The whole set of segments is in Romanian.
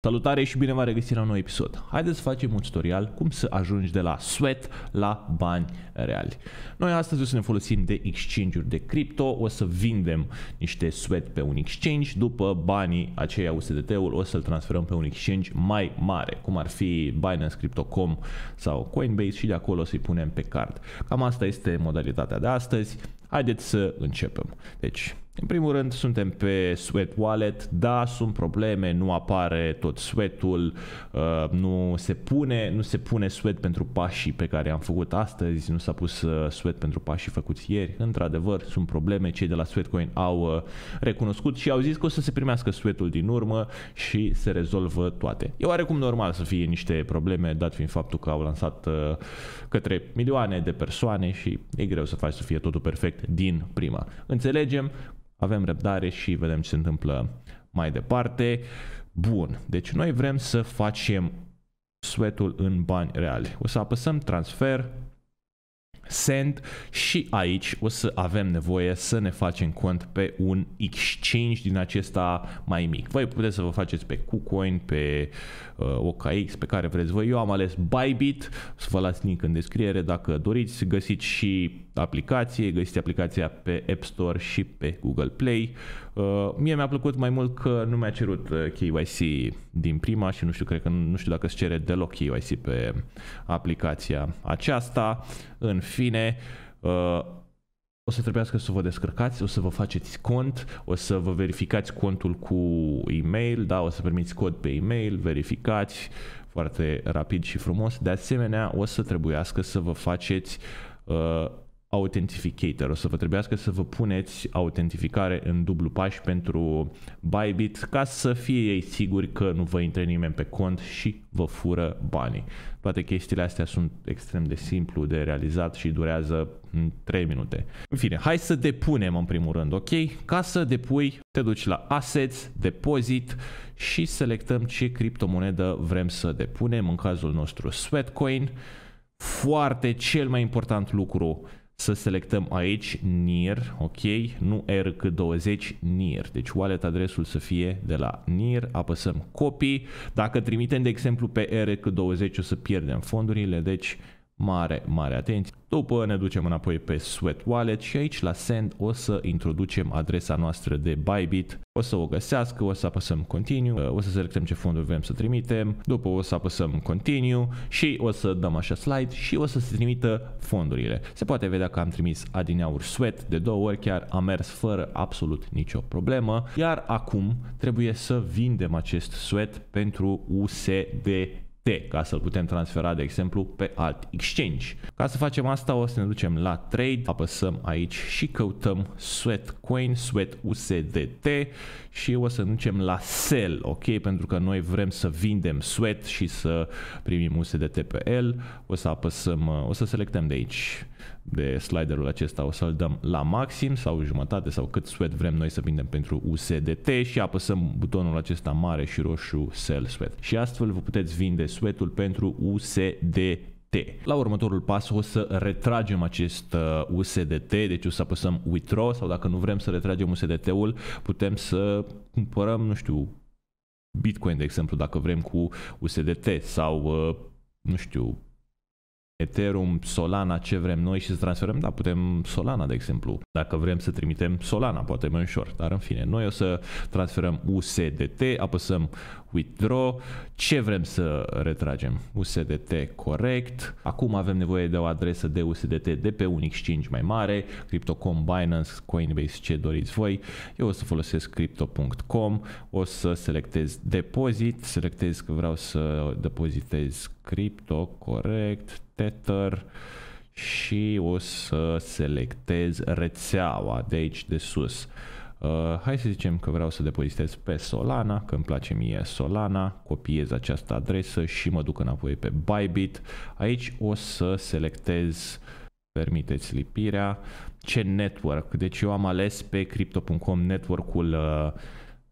Salutare și bine v-am regăsit la un nou episod. Haideți să facem un tutorial cum să ajungi de la sweat la bani reali. Noi astăzi o să ne folosim de exchange-uri de cripto, o să vindem niște sweat pe un exchange, după banii aceia USDT-ul o să-l transferăm pe un exchange mai mare, cum ar fi Binance, Crypto.com sau Coinbase și de acolo o să-i punem pe card. Cam asta este modalitatea de astăzi. Haideți să începem. Deci, în primul rând, suntem pe Sweat Wallet, da, sunt probleme, nu apare tot sweatul, uh, nu se pune, nu se pune sweat pentru pașii pe care am făcut astăzi, nu s-a pus uh, sweat pentru pașii făcuți ieri. Într-adevăr, sunt probleme, cei de la Sweatcoin au uh, recunoscut și au zis că o să se primească sweatul din urmă și se rezolvă toate. E oarecum normal să fie niște probleme, dat fiind faptul că au lansat către milioane de persoane și e greu să faci să fie totul perfect din prima. Înțelegem avem răbdare și vedem ce se întâmplă mai departe. Bun, deci noi vrem să facem sweat în bani reali. O să apăsăm transfer, Send și aici o să avem nevoie să ne facem cont pe un exchange din acesta mai mic. Voi puteți să vă faceți pe KuCoin, pe uh, OKX, pe care vreți voi. Eu am ales Bybit, să vă las link în descriere dacă doriți. Găsiți și aplicație, găsiți aplicația pe App Store și pe Google Play. Uh, mie mi-a plăcut mai mult că nu mi-a cerut uh, KYC din prima și nu știu, cred că nu știu dacă îți cere deloc KYC pe aplicația aceasta. În fine, uh, o să trebuiască să vă descărcați, o să vă faceți cont, o să vă verificați contul cu e-mail, da, o să primiți cod pe e-mail, verificați foarte rapid și frumos. De asemenea, o să trebuiască să vă faceți uh, Authentificator. O să vă trebuiască să vă puneți autentificare în dublu pași pentru Bybit ca să fie ei siguri că nu vă intre nimeni pe cont și vă fură banii. Toate chestiile astea sunt extrem de simplu de realizat și durează 3 mm, minute. În fine, hai să depunem în primul rând, ok? Ca să depui, te duci la Assets, Deposit și selectăm ce criptomonedă vrem să depunem, în cazul nostru Sweatcoin. Foarte cel mai important lucru, să selectăm aici NIR, ok, nu rk 20 NIR. Deci wallet adresul să fie de la NIR, apăsăm copii. Dacă trimitem, de exemplu, pe rk 20 o să pierdem fondurile, deci mare, mare atenție. După ne ducem înapoi pe Sweat Wallet și aici la Send o să introducem adresa noastră de Bybit. O să o găsească, o să apăsăm Continue, uh, o să selectăm ce fonduri vrem să trimitem, după o să apăsăm Continue și o să dăm așa slide și o să se trimită fondurile. Se poate vedea că am trimis adineauri Sweat de două ori, chiar a mers fără absolut nicio problemă, iar acum trebuie să vindem acest Sweat pentru USD ca să-l putem transfera, de exemplu, pe alt exchange. Ca să facem asta, o să ne ducem la trade, apăsăm aici și căutăm Sweat Coin, Sweat USDT și o să ne ducem la sell, ok? Pentru că noi vrem să vindem Sweat și să primim USDT pe el. O să apăsăm, o să selectăm de aici de sliderul acesta o să-l dăm la maxim sau jumătate sau cât sweat vrem noi să vindem pentru USDT și apăsăm butonul acesta mare și roșu Sell Sweat. Și astfel vă puteți vinde sweatul pentru USDT. T. La următorul pas o să retragem acest USDT, uh, deci o să apăsăm withdraw sau dacă nu vrem să retragem USDT-ul, putem să cumpărăm, nu știu, Bitcoin, de exemplu, dacă vrem cu USDT sau, uh, nu știu, Ethereum, Solana, ce vrem noi și să transferăm, da, putem Solana, de exemplu. Dacă vrem să trimitem Solana, poate mai ușor, dar în fine, noi o să transferăm USDT, apăsăm withdraw, ce vrem să retragem? USDT corect, acum avem nevoie de o adresă de USDT de pe un exchange mai mare, Crypto.com, Binance, Coinbase, ce doriți voi. Eu o să folosesc Crypto.com, o să selectez depozit, selectez că vreau să depozitez Crypto, corect, Tether și o să selectez rețeaua de aici de sus. Uh, hai să zicem că vreau să depozitez pe Solana, că îmi place mie Solana, copiez această adresă și mă duc înapoi pe Bybit. Aici o să selectez, permiteți lipirea, ce network. Deci eu am ales pe crypto.com network-ul uh,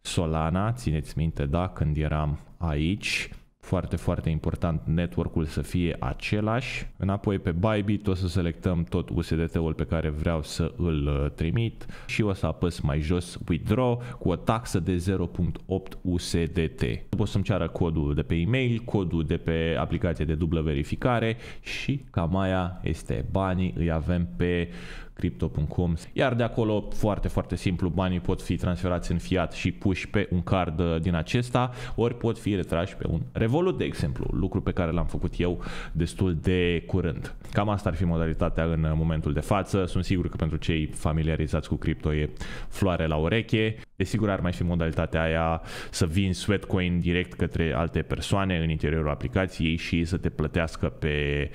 Solana, țineți minte, da, când eram aici foarte, foarte important network-ul să fie același. Înapoi pe Bybit o să selectăm tot USDT-ul pe care vreau să îl uh, trimit și o să apăs mai jos Withdraw cu o taxă de 0.8 USDT. O să-mi ceară codul de pe e-mail, codul de pe aplicație de dublă verificare și cam aia este banii, îi avem pe crypto.com, iar de acolo foarte, foarte simplu banii pot fi transferați în fiat și puși pe un card uh, din acesta, ori pot fi retrași pe un Revolut, de exemplu, lucru pe care l-am făcut eu destul de curând. Cam asta ar fi modalitatea în uh, momentul de față. Sunt sigur că pentru cei familiarizați cu cripto e floare la ureche. Desigur ar mai fi modalitatea aia să vin sweatcoin direct către alte persoane în interiorul aplicației și să te plătească pe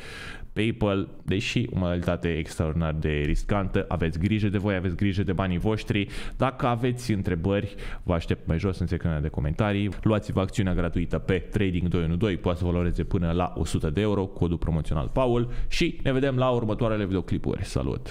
PayPal, deși o modalitate extraordinar de riscantă, aveți grijă de voi, aveți grijă de banii voștri. Dacă aveți întrebări, vă aștept mai jos în secțiunea de comentarii. Luați-vă acțiunea gratuită pe Trading212, poate să valoreze până la 100 de euro, codul promoțional PAUL și ne vedem la următoarele videoclipuri. Salut!